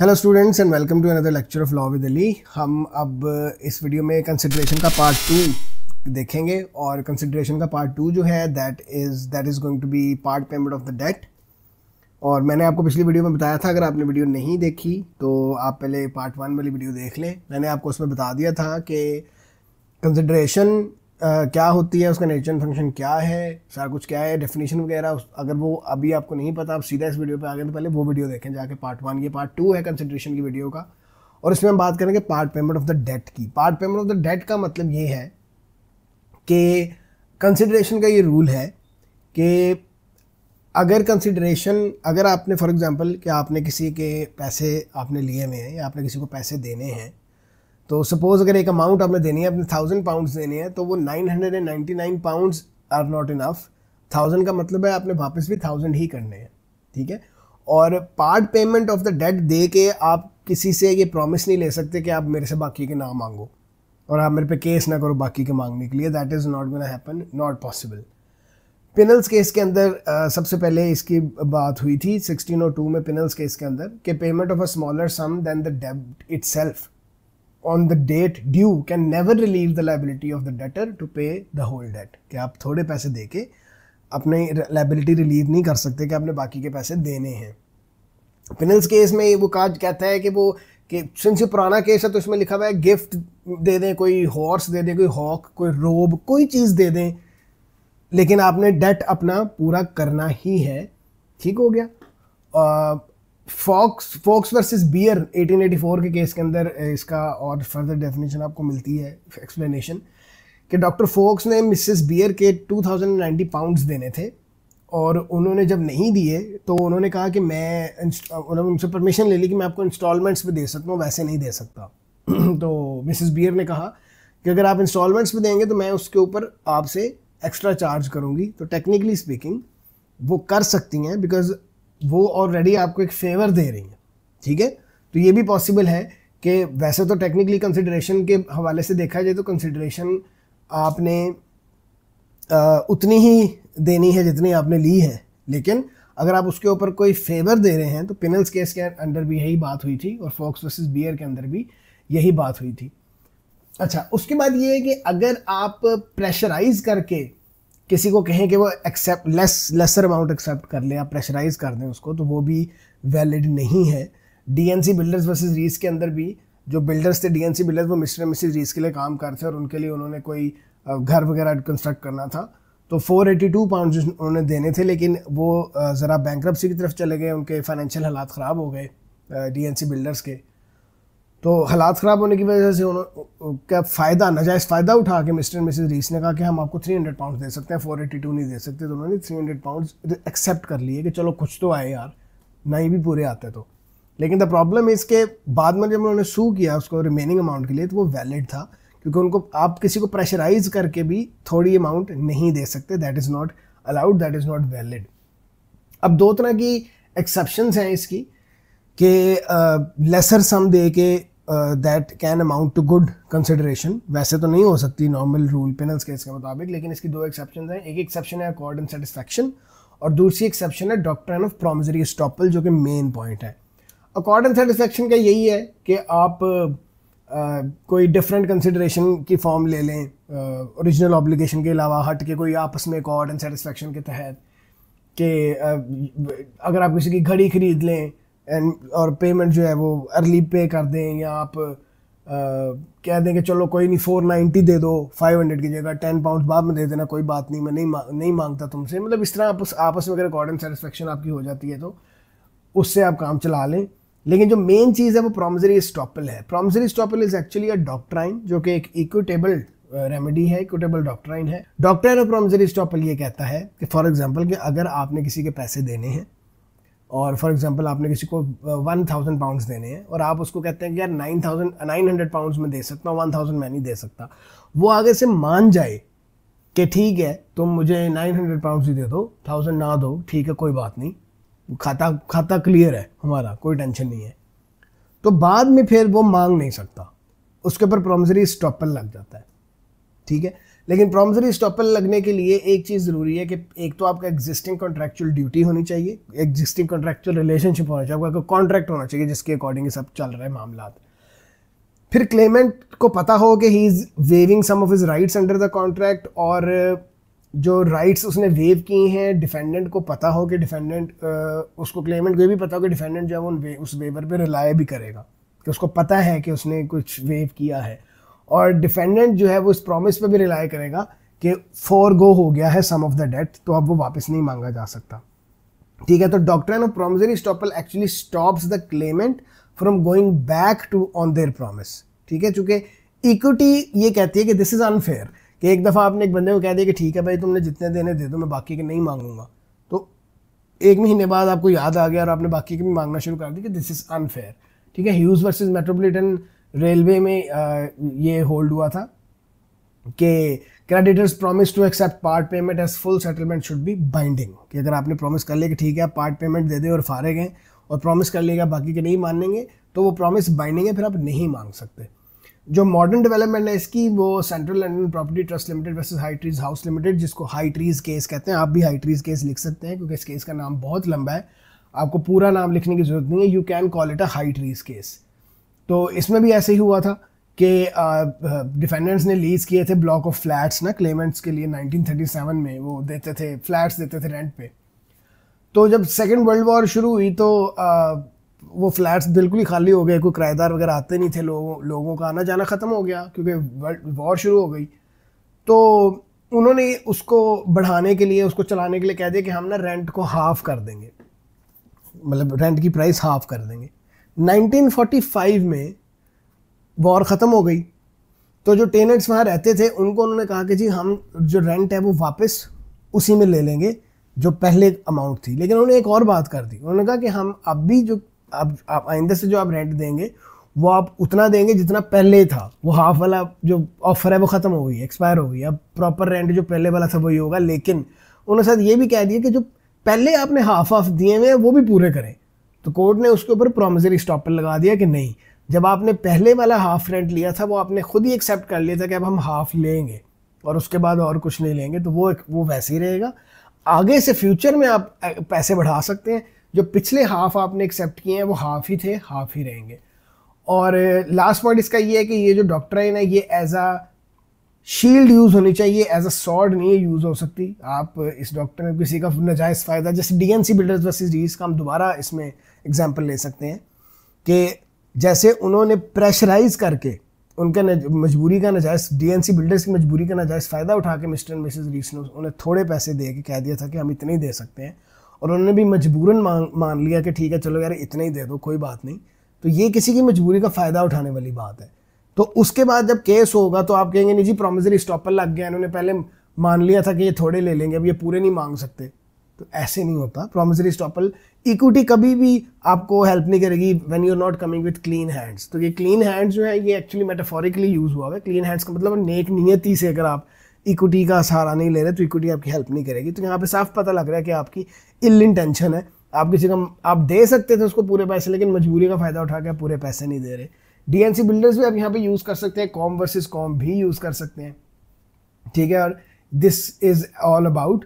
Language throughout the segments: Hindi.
hello students and welcome to another lecture of law with Ali हम अब इस वीडियो में कंसिड्रेशन का पार्ट टू देखेंगे और कंसिड्रेशन का पार्ट टू जो है that is that is going to be part payment of the debt और मैंने आपको पिछली वीडियो में बताया था अगर आपने वीडियो नहीं देखी तो आप पहले पार्ट वन वाली वीडियो देख लें मैंने आपको उसमें बता दिया था कि कंसिड्रेशन क्या होती है उसका नेचर फंक्शन क्या है सारा कुछ क्या है डेफिनेशन वगैरह अगर वो अभी आपको नहीं पता आप सीधा इस वीडियो पे आ गए तो पहले वो वीडियो देखें जाके पार्ट वन ये पार्ट टू है कंसिड्रेशन की वीडियो का और इसमें हम बात करेंगे part payment of the debt की part payment of the debt का मतलब ये है कि कंसिड्रेशन का ये रूल है कि अगर कंसिड्रेशन अगर आपने फॉर एग्ज़ाम्पल कि आपने किसी के पैसे आपने लिए हुए हैं या आपने किसी को पैसे देने हैं तो सपोज अगर एक अमाउंट आपने देनी है अपने थाउजेंड पाउंड्स देने हैं तो वो nine hundred and ninety nine pound are not enough thousand का मतलब है आपने वापस भी थाउजेंड ही करने हैं ठीक है और part payment of the debt दे के आप किसी से ये प्रॉमिस नहीं ले सकते कि आप मेरे से बाकी के ना मांगो और आप मेरे पे केस ना करो बाकी के मांगने के लिए that is not gonna happen not possible Pinnel's case के अंदर आ, सबसे पहले इसकी बात हुई थी टू oh में पिनल्स केस के अंदर के payment of a smaller sum than the डेब्ट itself on the date due can never relieve the liability of the debtor to pay the whole debt कि आप थोड़े पैसे दे के अपने लाइबिलिटी रिलीव नहीं कर सकते कि आपने बाकी के पैसे देने हैं पिनल्स केस में वो काज कहता है कि वो कि सिंस पुराना केस है तो इसमें लिखा हुआ है गिफ्ट दे दें कोई हॉर्स दे दें कोई हॉक कोई रोब कोई चीज़ दे दें लेकिन आपने डेट अपना पूरा करना ही है ठीक हो गया फॉक्स फॉक्स वर्सेस बियर 1884 के केस के अंदर इसका और फर्दर डेफिनेशन आपको मिलती है एक्सप्लेनेशन कि डॉक्टर फोक्स ने मिसेस बियर के 2090 पाउंड्स देने थे और उन्होंने जब नहीं दिए तो उन्होंने कहा कि मैं उन्होंने उनसे परमिशन ले ली कि मैं आपको इंस्टॉलमेंट्स भी दे सकता हूँ वैसे नहीं दे सकता तो मिसेस बियर ने कहा कि अगर आप इंस्टॉलमेंट्स भी देंगे तो मैं उसके ऊपर आपसे एक्स्ट्रा चार्ज करूँगी तो टेक्निकली स्पीकिंग वो कर सकती हैं बिकॉज वो ऑलरेडी आपको एक फेवर दे रही हैं ठीक है तो ये भी पॉसिबल है कि वैसे तो टेक्निकली कंसिड्रेशन के हवाले से देखा जाए तो कंसिड्रेशन आपने आ, उतनी ही देनी है जितनी आपने ली है लेकिन अगर आप उसके ऊपर कोई फेवर दे रहे हैं तो पिनल्स केस के अंदर भी यही बात हुई थी और फॉक्स वर्सेस बियर के अंदर भी यही बात हुई थी अच्छा उसके बाद ये है कि अगर आप प्रेशराइज करके किसी को कहें कि वो accept less lesser amount accept कर ले या प्रेशराइज कर दें उसको तो वो भी वैलिड नहीं है डीएनसी बिल्डर्स वर्सेस रीस के अंदर भी जो बिल्डर्स थे डीएनसी बिल्डर्स वो मिस्टर मिसिज रीस के लिए काम करते थे और उनके लिए उन्होंने कोई घर वगैरह कंस्ट्रक्ट करना था तो 482 एटी टू पाउंड उन्होंने देने थे लेकिन वो ज़रा बैंक की तरफ चले गए उनके फाइनेंशियल हालात ख़राब हो गए सी बिल्डर्स के तो हालात ख़राब होने की वजह से उन्होंने क्या फ़ायदा नजायज फ़ायदा उठा के मिस्टर एंड मिसेज रीस ने कहा कि हम आपको 300 पाउंड दे सकते हैं 482 नहीं दे सकते तो उन्होंने 300 पाउंड एक्सेप्ट कर लिए कि चलो कुछ तो आए यार नहीं भी पूरे आते तो लेकिन द प्रॉब्लम इसके बाद में जब उन्होंने सू किया उसको रिमेनिंग अमाउंट के लिए तो वो वैलिड था क्योंकि उनको आप किसी को प्रेशराइज करके भी थोड़ी अमाउंट नहीं दे सकते that is not allowed that is not valid अब दो तरह की एक्सेप्शन हैं इसकी कि लेसर सम दे के that can amount to good consideration वैसे तो नहीं हो सकती नॉर्मल रूल पेनल्स केस के मुताबिक लेकिन इसकी दो एक्सेप्शन हैं एक एक्सेप्शन है अकॉर्ड एंड सेटिस्फैक्शन और दूसरी एक्सेप्शन है डॉक्टर ऑफ प्रोमजरी स्टॉपल जो कि मेन पॉइंट है अकॉर्ड एंड सेटिस्फैक्शन का यही है कि आप Uh, कोई डिफरेंट कंसिडरेशन की फॉर्म ले लें ओरिजिनल uh, ऑब्लिगेशन के अलावा हट के कोई आपस में अकॉर्ड एंड सेटिस्फैक्शन के तहत कि uh, अगर आप किसी की घड़ी खरीद लें एंड और पेमेंट जो है वो अर्ली पे कर दें या आप आ, कह दें कि चलो कोई नहीं फोर नाइन्टी दे दो फाइव हंड्रेड की जगह टेन पाउंड बाद में दे देना कोई बात नहीं मैं नहीं मा, नहीं मांगता तुमसे मतलब इस तरह आप उस आपस में अगर अकॉर्डिंग सेटिस्फेक्शन आपकी हो जाती है तो उससे आप काम चला लें लेकिन जो मेन चीज़ है वो प्रॉमजरी स्टॉपल है promissory estoppel is actually a doctrine जो कि एक इक्विटेबल रेमेडी है इक्विटेबल डॉक्ट्राइन है डॉक्टर और प्रॉमजरी स्टॉपल ये कहता है कि फॉर एग्जाम्पल कि अगर आपने किसी के पैसे देने हैं और फॉर एग्जांपल आपने किसी को वन थाउजेंड पाउंड्स देने हैं और आप उसको कहते हैं कि यार nine thousand nine hundred pounds में दे सकता हूँ वन थाउजेंड मैं नहीं दे सकता वो आगे से मान जाए कि ठीक है तुम तो मुझे नाइन हंड्रेड पाउंड्स ही दे दो थाउजेंड ना दो ठीक है कोई बात नहीं खाता खाता क्लियर है हमारा कोई टेंशन नहीं है तो बाद में फिर वो मांग नहीं सकता उसके ऊपर प्रोमिसरी स्टॉपर लग जाता है ठीक है लेकिन प्रॉमिसरी स्टॉपल लगने के लिए एक चीज़ ज़रूरी है कि एक तो आपका एग्जिस्टिंग कॉन्ट्रेक्चुअल ड्यूटी होनी चाहिए एग्जिस्टिंग कॉन्ट्रेक्चुअल रिलेशनशिप होना चाहिए आपका कॉन्ट्रैक्ट होना चाहिए जिसके अकॉर्डिंग सब चल रहा है मामला फिर क्लेमेंट को पता हो कि he is waiving some of his rights under the contract और जो राइट्स उसने वेव की हैं डिफेंडेंट को पता हो कि डिफेंडेंट उसको क्लेमेंट को ये भी पता हो कि डिफेंडेंट जो है वो उस वेवर पे रिलाय भी करेगा कि उसको पता है कि उसने कुछ वेव किया है और डिफेंडेंट जो है वो इस प्रॉमिस पे भी रिलाई करेगा कि फोर गो हो गया है सम ऑफ द डेट तो अब वो वापस नहीं मांगा जा सकता ठीक है तो doctor of promissory estoppel actually stops the claimant from going back to on their promise ठीक है चूंकि इक्विटी ये कहती है कि दिस इज़ अनफेयर कि एक दफ़ा आपने एक बंदे को कह दिया कि ठीक है भाई तुमने जितने देने दे दो मैं बाकी के नहीं मांगूंगा तो एक महीने बाद आपको याद आ गया और आपने बाकी के भी मांगना शुरू कर दिया कि दिस इज़ अनफेयर ठीक है ह्यूज वर्सेज मेट्रोपोलिटन रेलवे में आ, ये होल्ड हुआ था कि creditor's promise to accept part payment as full settlement should be binding कि अगर आपने प्रॉमिस कर लिया कि ठीक है आप पार्ट पेमेंट दे दें और फारे गए और प्रॉमिस कर लिया बाकी के नहीं मानेंगे तो वो प्रॉमिस बाइंडिंग है फिर आप नहीं मांग सकते जो मॉडर्न डेवलपमेंट है इसकी वो Central London Property Trust Limited versus High Trees House Limited जिसको हाई ट्रीज केस कहते हैं आप भी हाई ट्रीज केस लिख सकते हैं क्योंकि इस केस का नाम बहुत लंबा है आपको पूरा नाम लिखने की जरूरत नहीं है you can call it a High Trees case तो इसमें भी ऐसे ही हुआ था कि डिफेंडेंट्स ने लीज किए थे ब्लॉक ऑफ फ्लैट्स ना क्लेमेंट्स के लिए 1937 में वो देते थे फ्लैट्स देते थे रेंट पे तो जब सेकेंड वर्ल्ड वॉर शुरू हुई तो आ, वो फ्लैट्स बिल्कुल ही खाली हो गए कोई किराएदार वगैरह आते नहीं थे लोगों लोगों का आना जाना ख़त्म हो गया क्योंकि वॉर शुरू हो गई तो उन्होंने उसको बढ़ाने के लिए उसको चलाने के लिए कह दिया कि हम ना रेंट को हाफ़ कर देंगे मतलब रेंट की प्राइस हाफ़ कर देंगे 1945 में वॉर ख़त्म हो गई तो जो टेनेंट्स वहाँ रहते थे उनको उन्होंने कहा कि जी हम जो रेंट है वो वापस उसी में ले लेंगे जो पहले अमाउंट थी लेकिन उन्होंने एक और बात कर दी उन्होंने कहा कि हम अब भी जो अब आप आइंदे से जो आप रेंट देंगे वो आप उतना देंगे जितना पहले था वो हाफ वाला जो ऑफ़र है वो ख़त्म हो गई एक्सपायर हो गई अब प्रॉपर रेंट जो पहले वाला था वही होगा लेकिन उन्होंने साथ ये भी कह दिया कि जो पहले आपने हाफ ऑफ दिए हुए हैं वो भी पूरे करें तो कोर्ट ने उसके ऊपर प्रोमिजरी स्टॉप पर लगा दिया कि नहीं जब आपने पहले वाला हाफ रेंट लिया था वो आपने खुद ही एक्सेप्ट कर लिया था कि अब हम हाफ लेंगे और उसके बाद और कुछ नहीं लेंगे तो वो वो वैसे ही रहेगा आगे से फ्यूचर में आप पैसे बढ़ा सकते हैं जो पिछले हाफ आपने एक्सेप्ट किए हैं वो हाफ ही थे हाफ ही रहेंगे और लास्ट पॉइंट इसका ये है कि ये जो डॉक्टर है ना ये एज आ शील्ड यूज़ होनी चाहिए एज अ सॉर्ड नहीं यूज़ हो सकती आप इस डॉक्टर में किसी का नजायज़ फ़ायदा जैसे D N C builders versus डीज का हम दोबारा इसमें एग्जाम्पल ले सकते हैं कि जैसे उन्होंने प्रेशराइज करके उनके मजबूरी का नजायज़ डीएनसी बिल्डर्स की मजबूरी का नजायज़ फ़ायदा उठा के मिस्टर एंड मिसेज रीस ने उन्हें थोड़े पैसे दे के कह दिया था कि हम इतने ही दे सकते हैं और उन्होंने भी मजबूरन मांग मान लिया कि ठीक है चलो यार इतने ही दे दो कोई बात नहीं तो ये किसी की मजबूरी का फ़ायदा उठाने वाली बात है तो उसके बाद जब केस होगा तो आप कहेंगे नहीं जी प्रोमिजरी स्टॉपर लग गया इन्होंने पहले मान लिया था कि ये थोड़े ले लेंगे अब ये पूरे नहीं मांग सकते तो ऐसे नहीं होता प्रोमिसरी स्टॉपल इक्विटी कभी भी आपको हेल्प नहीं करेगी when you are not coming with clean hands तो ये क्लीन हैंड्स जो है ये एक्चुअली मेटाफोरिकली यूज़ हुआ है क्लीन हैंड्स का मतलब नेक नियति से अगर आप इक्विटी का सहारा नहीं ले रहे तो इक्विटी आपकी हेल्प नहीं करेगी तो यहाँ पे साफ पता लग रहा है कि आपकी इल इंटेंशन है आप किसी का आप दे सकते थे उसको पूरे पैसे लेकिन मजबूरी का फ़ायदा उठा के पूरे पैसे नहीं दे रहे डीएनसी बिल्डर्स भी आप यहाँ पे यूज़ कर सकते हैं कॉम वर्सेज कॉम भी यूज़ कर सकते हैं ठीक है और this is all about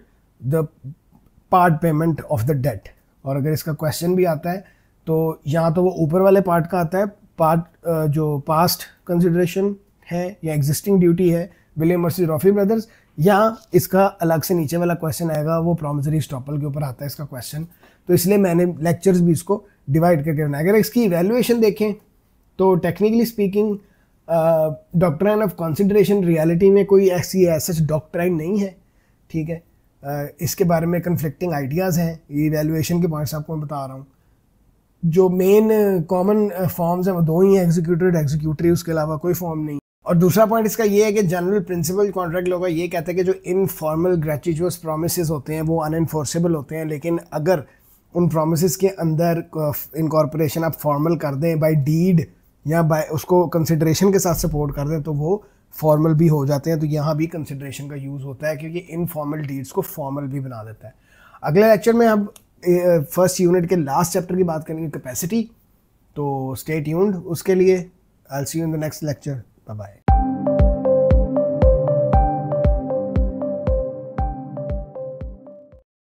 the part payment of the debt और अगर इसका क्वेश्चन भी आता है तो यहाँ तो वो ऊपर वाले पार्ट का आता है पार्ट जो पास्ट कंसिडरेशन है या एग्जिस्टिंग ड्यूटी है विलियम मर्सी रॉफी ब्रदर्स या इसका अलग से नीचे वाला क्वेश्चन आएगा वो प्रॉमिसरी स्टॉपल के ऊपर आता है इसका क्वेश्चन तो इसलिए मैंने लेक्चर्स भी इसको डिवाइड करके बनाया अगर इसकी इवेल्युएशन देखें तो technically speaking doctrine of consideration reality में कोई ऐसी ऐसा डॉक्ट्राइन नहीं है ठीक है इसके बारे में कन्फ्लिक्टिंग आइडियाज़ हैं ये वैल्यूएशन के पॉइंट्स आपको मैं बता रहा हूँ जो मेन कॉमन फॉर्म्स हैं वो दो ही हैं एग्जीक्यूटेड एग्जीक्यूटरी उसके अलावा कोई फॉर्म नहीं और दूसरा पॉइंट इसका ये है कि जनरल प्रिंसिपल कॉन्ट्रैक्ट लोग ये कहते हैं कि जो इनफॉर्मल ग्रेचुअस प्रोमिस होते हैं वो अनएनफोर्सेबल होते हैं लेकिन अगर उन प्रोमिस के अंदर इनकॉर्पोरेशन आप फॉर्मल कर दें बाई डीड या बाय उसको कंसिड्रेशन के साथ सपोर्ट कर दें तो वो फॉर्मल भी हो जाते हैं तो यहाँ भी कंसिड्रेशन का यूज़ होता है क्योंकि इनफॉर्मल डीड्स को फॉर्मल भी बना देता है अगले लेक्चर में हम फर्स्ट यूनिट के लास्ट चैप्टर की बात करेंगे कैपेसिटी तो स्टेट यूनिट उसके लिए I see you in the next lecture bye